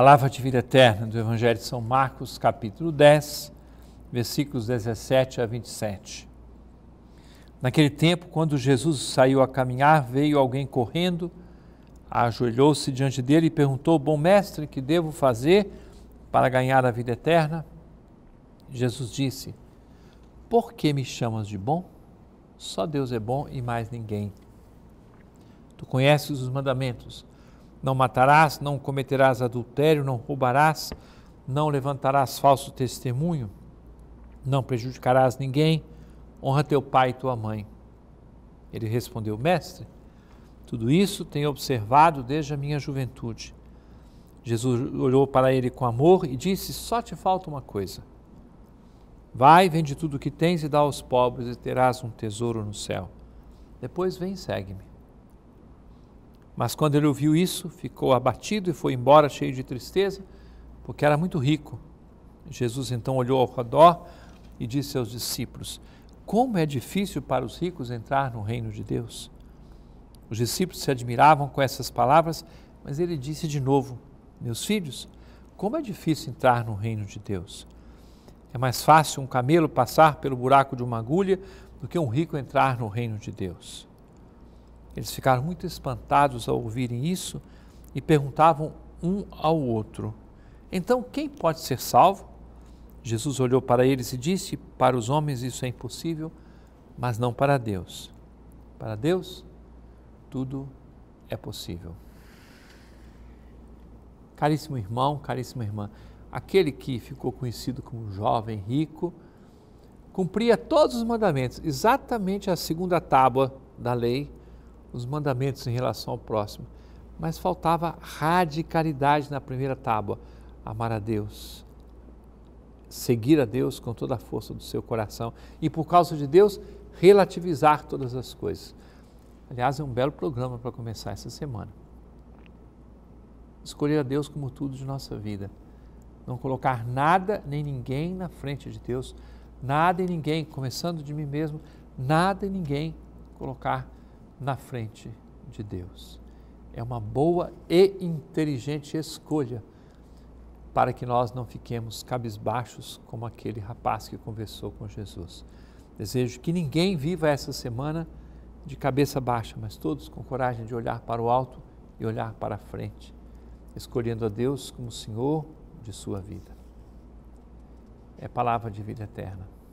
Palavra de vida eterna do Evangelho de São Marcos, capítulo 10, versículos 17 a 27. Naquele tempo, quando Jesus saiu a caminhar, veio alguém correndo, ajoelhou-se diante dele e perguntou: Bom mestre, que devo fazer para ganhar a vida eterna? Jesus disse: Por que me chamas de bom? Só Deus é bom e mais ninguém. Tu conheces os mandamentos não matarás, não cometerás adultério, não roubarás, não levantarás falso testemunho, não prejudicarás ninguém, honra teu pai e tua mãe. Ele respondeu: Mestre, tudo isso tenho observado desde a minha juventude. Jesus olhou para ele com amor e disse: Só te falta uma coisa. Vai, vende tudo o que tens e dá aos pobres, e terás um tesouro no céu. Depois vem e segue-me. Mas quando ele ouviu isso, ficou abatido e foi embora cheio de tristeza, porque era muito rico. Jesus então olhou ao redor e disse aos discípulos: Como é difícil para os ricos entrar no reino de Deus. Os discípulos se admiravam com essas palavras, mas ele disse de novo: Meus filhos, como é difícil entrar no reino de Deus. É mais fácil um camelo passar pelo buraco de uma agulha do que um rico entrar no reino de Deus. Eles ficaram muito espantados ao ouvirem isso e perguntavam um ao outro: Então quem pode ser salvo? Jesus olhou para eles e disse: Para os homens isso é impossível, mas não para Deus. Para Deus, tudo é possível. Caríssimo irmão, caríssima irmã, aquele que ficou conhecido como jovem rico, cumpria todos os mandamentos, exatamente a segunda tábua da lei, os mandamentos em relação ao próximo, mas faltava radicalidade na primeira tábua: amar a Deus, seguir a Deus com toda a força do seu coração e, por causa de Deus, relativizar todas as coisas. Aliás, é um belo programa para começar essa semana. Escolher a Deus como tudo de nossa vida. Não colocar nada nem ninguém na frente de Deus, nada e ninguém, começando de mim mesmo, nada e ninguém colocar na frente de Deus. É uma boa e inteligente escolha para que nós não fiquemos cabisbaixos como aquele rapaz que conversou com Jesus. Desejo que ninguém viva essa semana de cabeça baixa, mas todos com coragem de olhar para o alto e olhar para a frente, escolhendo a Deus como Senhor de sua vida. É palavra de vida eterna.